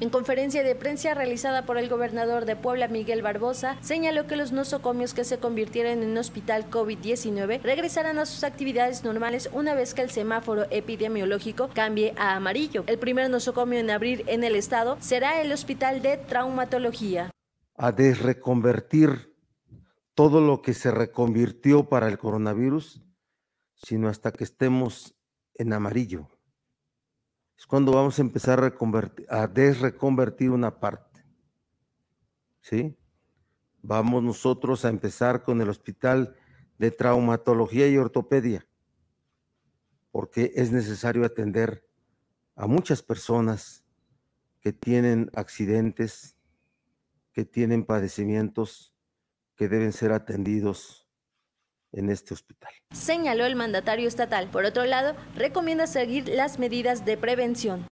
En conferencia de prensa realizada por el gobernador de Puebla, Miguel Barbosa, señaló que los nosocomios que se convirtieron en hospital COVID-19 regresarán a sus actividades normales una vez que el semáforo epidemiológico cambie a amarillo. El primer nosocomio en abrir en el estado será el Hospital de Traumatología. A desreconvertir todo lo que se reconvirtió para el coronavirus, sino hasta que estemos en amarillo es cuando vamos a empezar a, a desreconvertir una parte. ¿Sí? Vamos nosotros a empezar con el hospital de traumatología y ortopedia, porque es necesario atender a muchas personas que tienen accidentes, que tienen padecimientos que deben ser atendidos en este hospital. Señaló el mandatario estatal. Por otro lado, recomienda seguir las medidas de prevención.